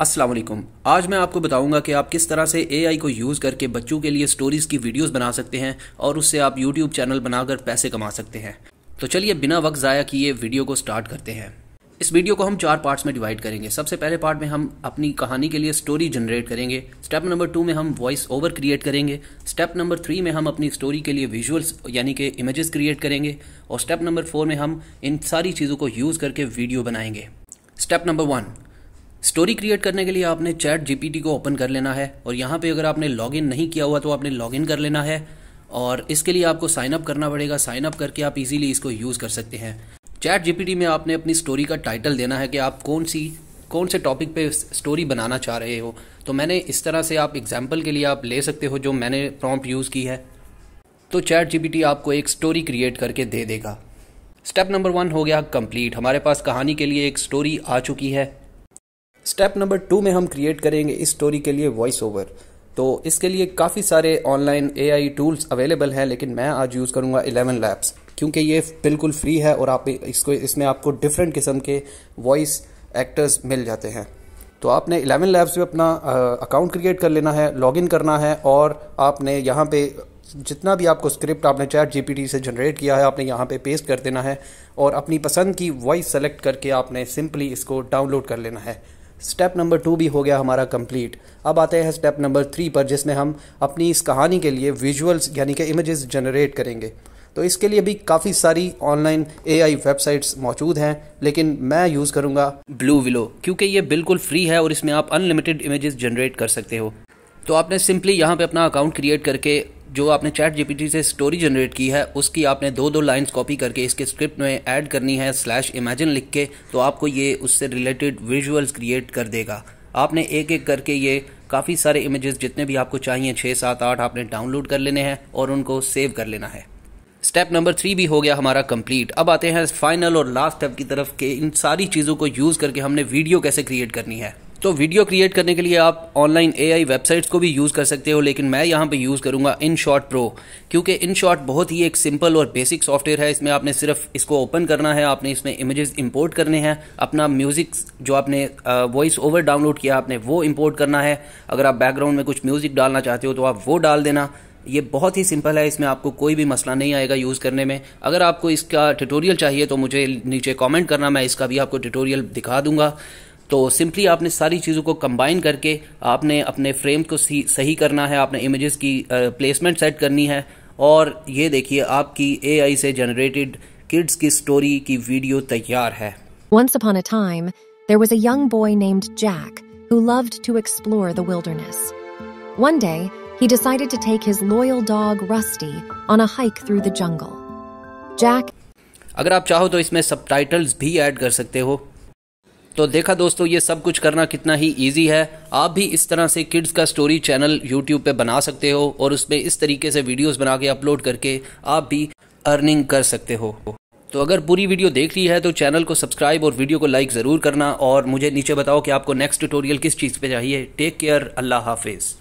अस्सलाम वालेकुम आज मैं आपको बताऊंगा कि आप किस तरह से आई को यूज़ करके बच्चों के लिए स्टोरीज़ की वीडियोस बना सकते हैं और उससे आप यूट्यूब चैनल बनाकर पैसे कमा सकते हैं तो चलिए बिना वक्त ज़ाया किए वीडियो को स्टार्ट करते हैं इस वीडियो को हम चार पार्ट्स में डिवाइड करेंगे सबसे पहले पार्ट में हम अपनी कहानी के लिए स्टोरी जनरेट करेंगे स्टेप नंबर टू में हम वॉइस ओवर क्रिएट करेंगे स्टेप नंबर थ्री में हम अपनी स्टोरी के लिए विजुअल्स यानी कि इमेजेस क्रिएट करेंगे और स्टेप नंबर फोर में हम इन सारी चीज़ों को यूज़ करके वीडियो बनाएंगे step number one story create करने के लिए आपने चैट जीपीटी को ओपन कर लेना है और यहाँ पे अगर आपने इन नहीं किया हुआ तो आपने इन कर लेना है और इसके लिए आपको साइन अप करना पड़ेगा साइन अप करके आप इजीली इसको यूज़ कर सकते हैं चैट जीपीटी में आपने अपनी स्टोरी का टाइटल देना है कि आप कौन सी कौन से टॉपिक पे स्टोरी बनाना चाह रहे हो तो मैंने इस तरह से आप एग्जाम्पल के लिए आप ले सकते हो जो मैंने प्रॉम्प्ट यूज़ की है तो चैट जीपीटी आपको एक स्टोरी क्रिएट करके दे देगा स्टेप नंबर वन हो गया कंप्लीट हमारे पास कहानी के लिए एक स्टोरी आ चुकी है स्टेप नंबर टू में हम क्रिएट करेंगे इस स्टोरी के लिए वॉइस ओवर तो इसके लिए काफ़ी सारे online A I tools available हैं लेकिन मैं आज यूज़ करूंगा इलेवन लैब्स क्योंकि ये बिल्कुल फ्री है और आप इसको इसमें आपको डिफरेंट किस्म के वॉइस एक्टर्स मिल जाते हैं तो आपने इलेवन लैब्स में अपना अकाउंट क्रिएट कर लेना है लॉगिन करना है और आपने यहाँ पे जितना भी आपको स्क्रिप्ट आपने चैट जीपीटी से जनरेट किया है आपने यहाँ पे पेस्ट कर देना है और अपनी पसंद की वॉइस सेलेक्ट करके आपने सिंपली इसको डाउनलोड कर लेना है स्टेप नंबर टू भी हो गया हमारा कंप्लीट अब आते हैं स्टेप नंबर थ्री पर जिसमें हम अपनी इस कहानी के लिए विजुअल्स यानी कि इमेजेस जनरेट करेंगे तो इसके लिए भी काफ़ी सारी ऑनलाइन एआई वेबसाइट्स मौजूद हैं लेकिन मैं यूज़ करूँगा ब्लू विलो क्योंकि ये बिल्कुल फ्री है और इसमें आप अनलिमिटेड इमेजेस जनरेट कर सकते हो तो आपने सिंपली यहाँ पे अपना अकाउंट क्रिएट करके जो आपने चैट जीपीटी से स्टोरी जनरेट की है उसकी आपने दो दो लाइंस कॉपी करके इसके स्क्रिप्ट में ऐड करनी है स्लैश इमेजिन लिख के तो आपको ये उससे रिलेटेड विजुअल्स क्रिएट कर देगा आपने एक एक करके ये काफ़ी सारे इमेजेस जितने भी आपको चाहिए छः सात आठ आपने डाउनलोड कर लेने हैं और उनको सेव कर लेना है स्टेप नंबर थ्री भी हो गया हमारा कंप्लीट अब आते हैं फाइनल और लास्ट स्टेप की तरफ के इन सारी चीज़ों को यूज़ करके हमने वीडियो कैसे क्रिएट करनी है तो वीडियो क्रिएट करने के लिए आप ऑनलाइन एआई वेबसाइट्स को भी यूज़ कर सकते हो लेकिन मैं यहाँ पे यूज़ करूँगा इन शॉर्ट प्रो क्योंकि इन शॉर्ट बहुत ही एक सिंपल और बेसिक सॉफ्टवेयर है इसमें आपने सिर्फ इसको ओपन करना है आपने इसमें इमेजेस इंपोर्ट करने हैं अपना म्यूज़िक जो आपने वॉइस ओवर डाउनलोड किया आपने वो इम्पोर्ट करना है अगर आप बैकग्राउंड में कुछ म्यूज़िक डालना चाहते हो तो आप वो डाल देना ये बहुत ही सिंपल है इसमें आपको कोई भी मसला नहीं आएगा यूज़ करने में अगर आपको इसका ट्यूटोरियल चाहिए तो मुझे नीचे कमेंट करना मैं इसका भी आपको ट्यूटोरियल दिखा दूंगा तो सिंपली आपने सारी चीज़ों को कंबाइन करके आपने अपने फ्रेम को सही करना है आपने इमेजेस की प्लेसमेंट सेट करनी है और ये देखिए आपकी एआई से जनरेटेड किड्स की स्टोरी की वीडियो तैयार है Once upon a time, there was a young boy named Jack who loved to explore the wilderness. One day, he decided to take his loyal dog Rusty on a hike through the jungle. Jack अगर आप चाहो तो इसमें subtitles भी add कर सकते हो तो देखा दोस्तों ये सब कुछ करना कितना ही ईजी है आप भी इस तरह से किड्स का स्टोरी चैनल यूट्यूब पे बना सकते हो और उसमें इस तरीके से वीडियोस बना के अपलोड करके आप भी अर्निंग कर सकते हो तो अगर पूरी वीडियो देख ली है तो चैनल को सब्सक्राइब और वीडियो को लाइक ज़रूर करना और मुझे नीचे बताओ कि आपको नेक्स्ट ट्यूटोरियल किस चीज़ पे चाहिए टेक केयर अल्लाह हाफिज़